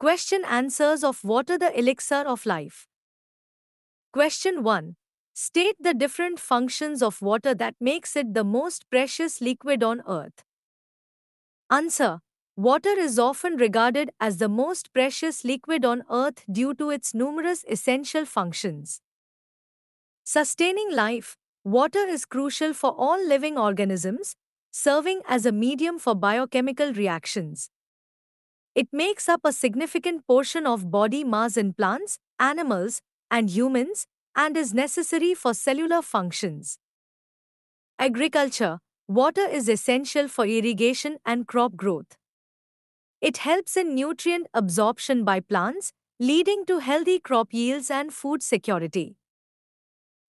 Question answers of Water the Elixir of Life. Question 1. State the different functions of water that makes it the most precious liquid on earth. Answer. Water is often regarded as the most precious liquid on earth due to its numerous essential functions. Sustaining life, water is crucial for all living organisms, serving as a medium for biochemical reactions. It makes up a significant portion of body mass in plants, animals, and humans and is necessary for cellular functions. Agriculture Water is essential for irrigation and crop growth. It helps in nutrient absorption by plants, leading to healthy crop yields and food security.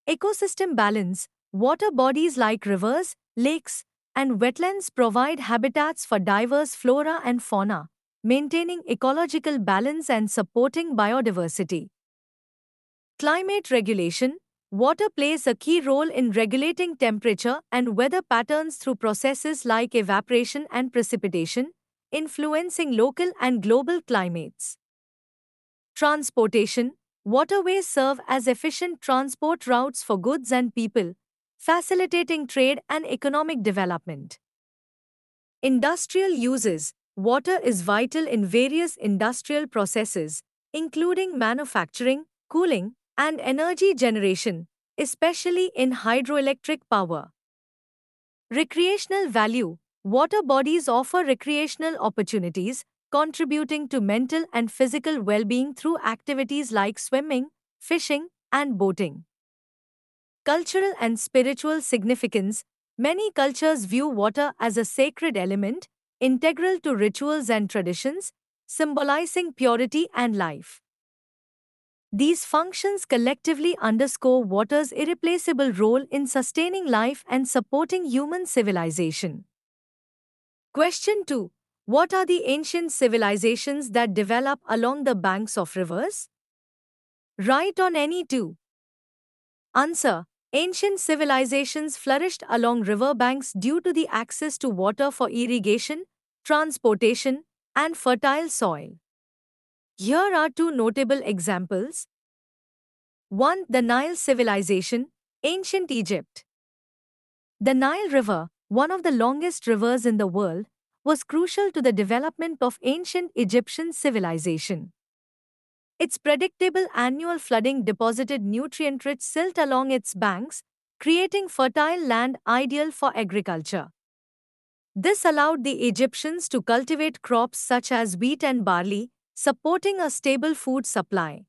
Ecosystem balance Water bodies like rivers, lakes, and wetlands provide habitats for diverse flora and fauna, maintaining ecological balance and supporting biodiversity. Climate regulation Water plays a key role in regulating temperature and weather patterns through processes like evaporation and precipitation, influencing local and global climates. Transportation Waterways serve as efficient transport routes for goods and people, facilitating trade and economic development. Industrial uses Water is vital in various industrial processes, including manufacturing, cooling, and energy generation, especially in hydroelectric power. Recreational value Water bodies offer recreational opportunities, contributing to mental and physical well being through activities like swimming, fishing, and boating. Cultural and spiritual significance Many cultures view water as a sacred element, integral to rituals and traditions, symbolizing purity and life. These functions collectively underscore water's irreplaceable role in sustaining life and supporting human civilization. Question 2. What are the ancient civilizations that develop along the banks of rivers? Write on any two. Answer. Ancient civilizations flourished along riverbanks due to the access to water for irrigation, transportation, and fertile soil. Here are two notable examples. 1. The Nile Civilization, Ancient Egypt. The Nile River, one of the longest rivers in the world, was crucial to the development of ancient Egyptian civilization. Its predictable annual flooding deposited nutrient rich silt along its banks, creating fertile land ideal for agriculture. This allowed the Egyptians to cultivate crops such as wheat and barley, supporting a stable food supply.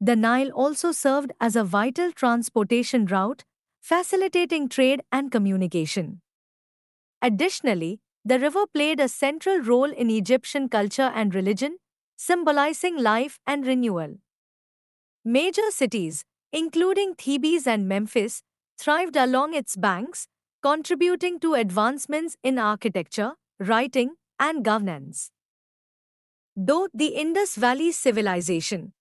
The Nile also served as a vital transportation route, facilitating trade and communication. Additionally, the river played a central role in Egyptian culture and religion, symbolizing life and renewal. Major cities, including Thebes and Memphis, thrived along its banks, contributing to advancements in architecture, writing, and governance. Though the Indus Valley Civilization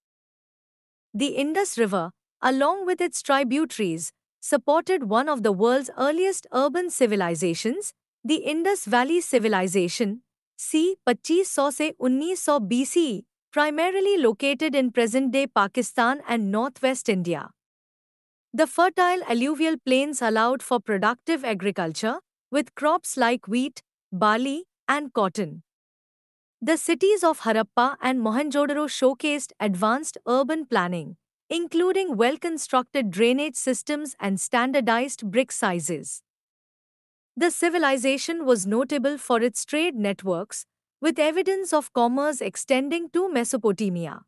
The Indus River, along with its tributaries, supported one of the world's earliest urban civilizations, the Indus Valley Civilization, c. 2500 se 1900 BCE, primarily located in present-day Pakistan and northwest India. The fertile alluvial plains allowed for productive agriculture, with crops like wheat, barley, and cotton. The cities of Harappa and Mohenjo-daro showcased advanced urban planning, including well-constructed drainage systems and standardized brick sizes. The civilization was notable for its trade networks, with evidence of commerce extending to Mesopotamia.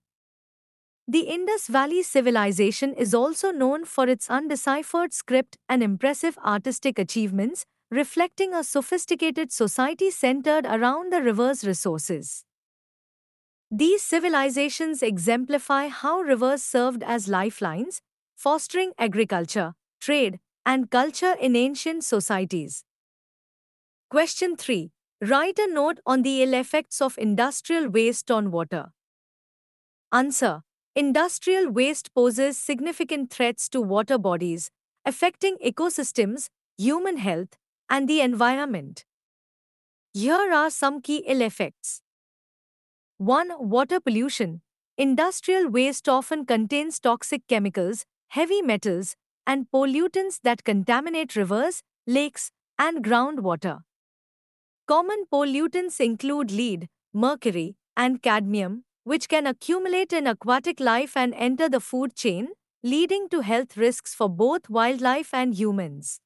The Indus Valley civilization is also known for its undeciphered script and impressive artistic achievements, reflecting a sophisticated society centered around the river's resources. These civilizations exemplify how rivers served as lifelines, fostering agriculture, trade, and culture in ancient societies. Question 3. Write a note on the ill effects of industrial waste on water. Answer. Industrial waste poses significant threats to water bodies, affecting ecosystems, human health, and the environment. Here are some key ill effects. 1. Water pollution. Industrial waste often contains toxic chemicals, heavy metals, and pollutants that contaminate rivers, lakes, and groundwater. Common pollutants include lead, mercury, and cadmium, which can accumulate in aquatic life and enter the food chain, leading to health risks for both wildlife and humans.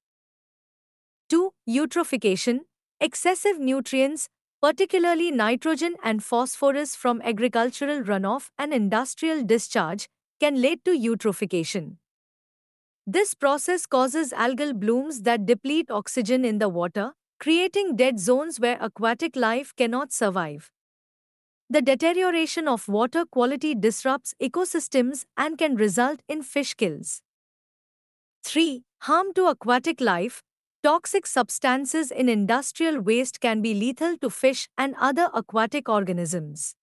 2. Eutrophication Excessive nutrients, particularly nitrogen and phosphorus from agricultural runoff and industrial discharge, can lead to eutrophication. This process causes algal blooms that deplete oxygen in the water, creating dead zones where aquatic life cannot survive. The deterioration of water quality disrupts ecosystems and can result in fish kills. 3. Harm to aquatic life. Toxic substances in industrial waste can be lethal to fish and other aquatic organisms.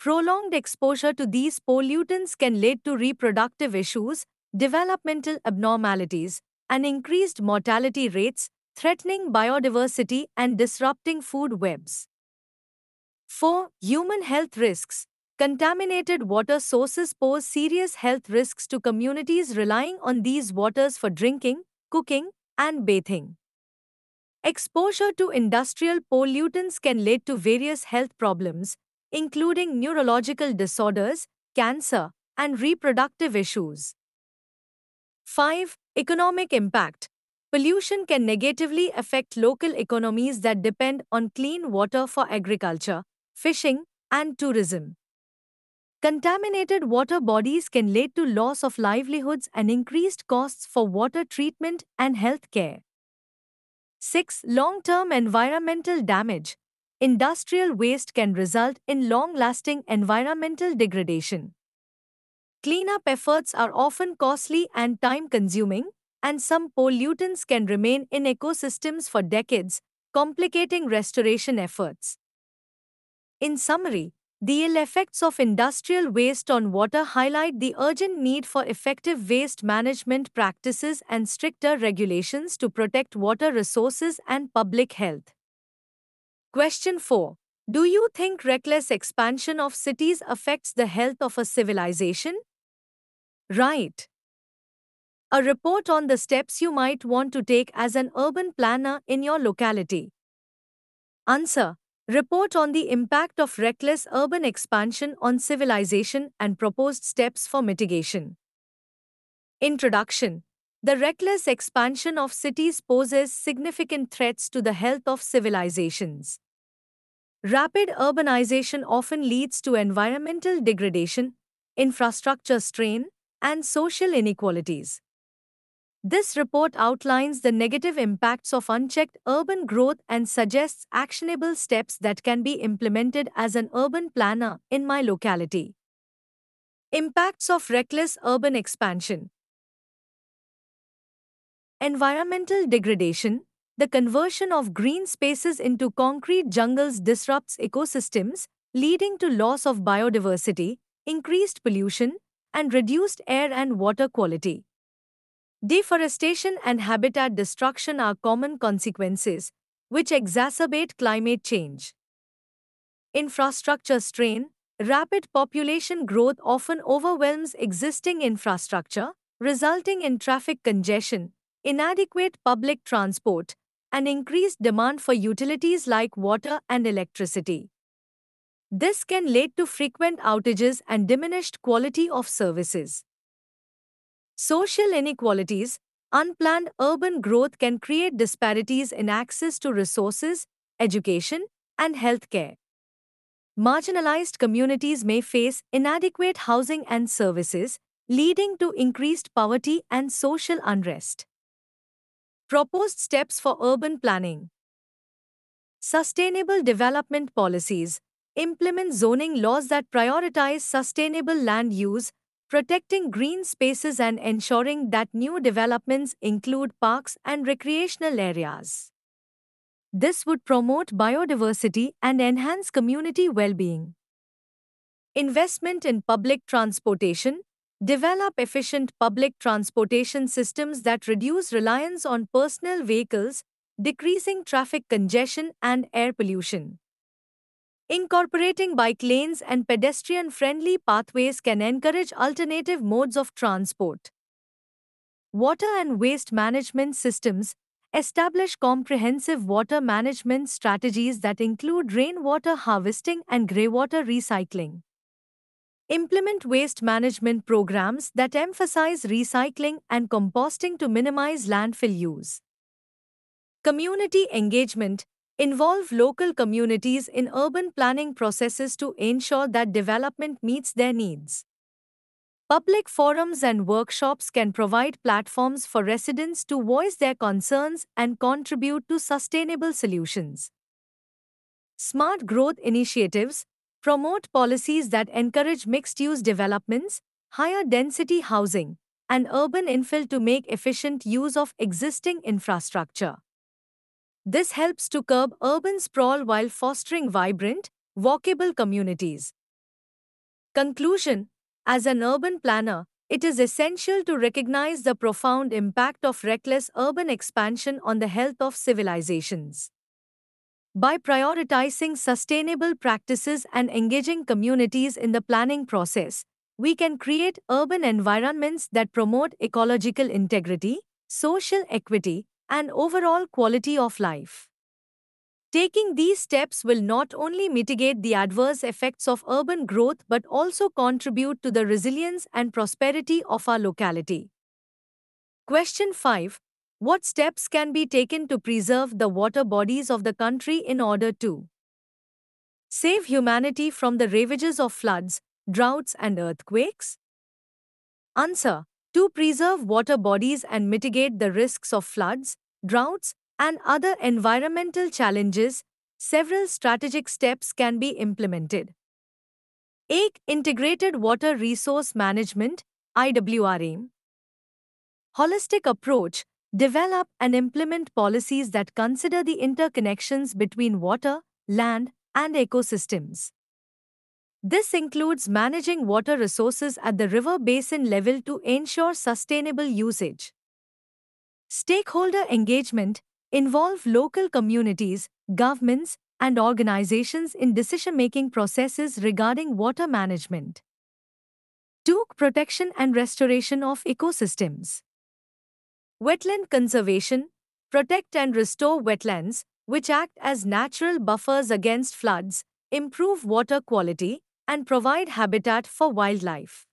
Prolonged exposure to these pollutants can lead to reproductive issues, developmental abnormalities, and increased mortality rates, threatening biodiversity and disrupting food webs. 4. Human health risks. Contaminated water sources pose serious health risks to communities relying on these waters for drinking, cooking, and bathing. Exposure to industrial pollutants can lead to various health problems, including neurological disorders, cancer, and reproductive issues. 5. Economic impact. Pollution can negatively affect local economies that depend on clean water for agriculture, fishing, and tourism. Contaminated water bodies can lead to loss of livelihoods and increased costs for water treatment and health care. 6. Long term environmental damage. Industrial waste can result in long lasting environmental degradation. Cleanup efforts are often costly and time consuming, and some pollutants can remain in ecosystems for decades, complicating restoration efforts. In summary, the ill effects of industrial waste on water highlight the urgent need for effective waste management practices and stricter regulations to protect water resources and public health. Question 4. Do you think reckless expansion of cities affects the health of a civilization? Right. A report on the steps you might want to take as an urban planner in your locality. Answer report on the impact of reckless urban expansion on civilization and proposed steps for mitigation. Introduction The reckless expansion of cities poses significant threats to the health of civilizations. Rapid urbanization often leads to environmental degradation, infrastructure strain, and social inequalities. This report outlines the negative impacts of unchecked urban growth and suggests actionable steps that can be implemented as an urban planner in my locality. Impacts of reckless urban expansion Environmental degradation, the conversion of green spaces into concrete jungles disrupts ecosystems, leading to loss of biodiversity, increased pollution, and reduced air and water quality. Deforestation and habitat destruction are common consequences, which exacerbate climate change. Infrastructure strain Rapid population growth often overwhelms existing infrastructure, resulting in traffic congestion, inadequate public transport, and increased demand for utilities like water and electricity. This can lead to frequent outages and diminished quality of services. Social inequalities, unplanned urban growth can create disparities in access to resources, education, and healthcare. Marginalized communities may face inadequate housing and services, leading to increased poverty and social unrest. Proposed steps for urban planning Sustainable development policies implement zoning laws that prioritize sustainable land use protecting green spaces and ensuring that new developments include parks and recreational areas. This would promote biodiversity and enhance community well-being. Investment in public transportation. Develop efficient public transportation systems that reduce reliance on personal vehicles, decreasing traffic congestion and air pollution. Incorporating bike lanes and pedestrian friendly pathways can encourage alternative modes of transport. Water and waste management systems establish comprehensive water management strategies that include rainwater harvesting and greywater recycling. Implement waste management programs that emphasize recycling and composting to minimize landfill use. Community engagement Involve local communities in urban planning processes to ensure that development meets their needs. Public forums and workshops can provide platforms for residents to voice their concerns and contribute to sustainable solutions. Smart growth initiatives promote policies that encourage mixed use developments, higher density housing, and urban infill to make efficient use of existing infrastructure. This helps to curb urban sprawl while fostering vibrant, walkable communities. Conclusion As an urban planner, it is essential to recognize the profound impact of reckless urban expansion on the health of civilizations. By prioritizing sustainable practices and engaging communities in the planning process, we can create urban environments that promote ecological integrity, social equity, and overall quality of life. Taking these steps will not only mitigate the adverse effects of urban growth but also contribute to the resilience and prosperity of our locality. Question 5. What steps can be taken to preserve the water bodies of the country in order to save humanity from the ravages of floods, droughts, and earthquakes? Answer to preserve water bodies and mitigate the risks of floods, droughts, and other environmental challenges, several strategic steps can be implemented. 8. Integrated Water Resource Management IWRM Holistic approach Develop and implement policies that consider the interconnections between water, land, and ecosystems. This includes managing water resources at the river basin level to ensure sustainable usage. Stakeholder engagement involve local communities, governments, and organizations in decision-making processes regarding water management. 2. Protection and restoration of ecosystems. Wetland conservation, protect and restore wetlands, which act as natural buffers against floods, improve water quality, and provide habitat for wildlife.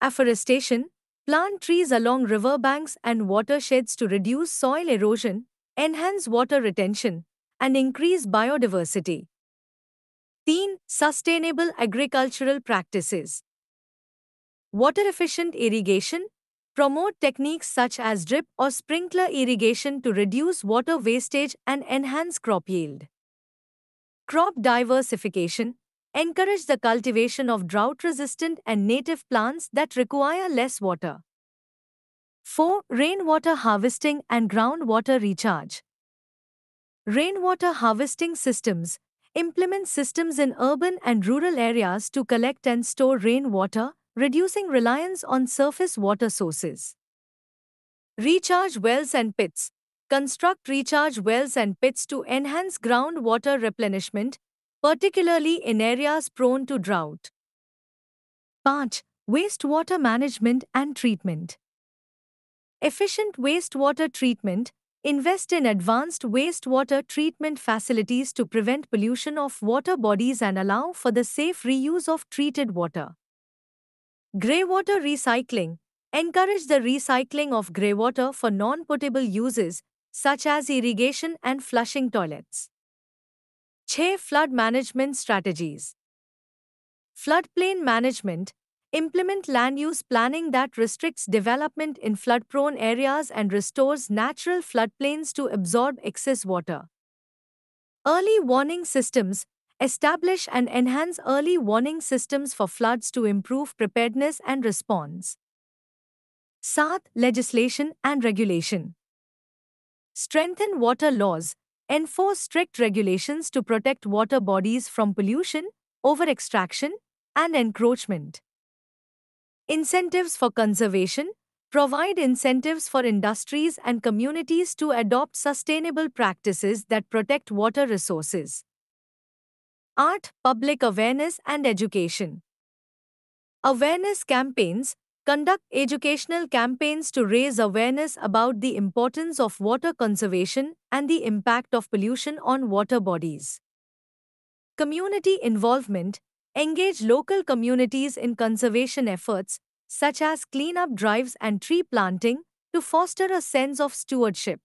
Afforestation Plant trees along riverbanks and watersheds to reduce soil erosion, enhance water retention, and increase biodiversity. 3. Sustainable agricultural practices. Water efficient irrigation. Promote techniques such as drip or sprinkler irrigation to reduce water wastage and enhance crop yield. Crop diversification encourage the cultivation of drought-resistant and native plants that require less water. 4. Rainwater harvesting and groundwater recharge. Rainwater harvesting systems implement systems in urban and rural areas to collect and store rainwater, reducing reliance on surface water sources. Recharge wells and pits. Construct recharge wells and pits to enhance groundwater replenishment, particularly in areas prone to drought. 5. Wastewater management and treatment. Efficient wastewater treatment Invest in advanced wastewater treatment facilities to prevent pollution of water bodies and allow for the safe reuse of treated water. Greywater recycling. Encourage the recycling of greywater for non potable uses, such as irrigation and flushing toilets. 6. Flood Management Strategies Floodplain Management Implement land use planning that restricts development in flood prone areas and restores natural floodplains to absorb excess water. Early warning systems Establish and enhance early warning systems for floods to improve preparedness and response. Saat Legislation and Regulation Strengthen water laws, enforce strict regulations to protect water bodies from pollution, over-extraction, and encroachment. Incentives for conservation provide incentives for industries and communities to adopt sustainable practices that protect water resources. Art, public awareness, and education. Awareness campaigns conduct educational campaigns to raise awareness about the importance of water conservation and the impact of pollution on water bodies. Community involvement Engage local communities in conservation efforts, such as cleanup drives and tree planting, to foster a sense of stewardship.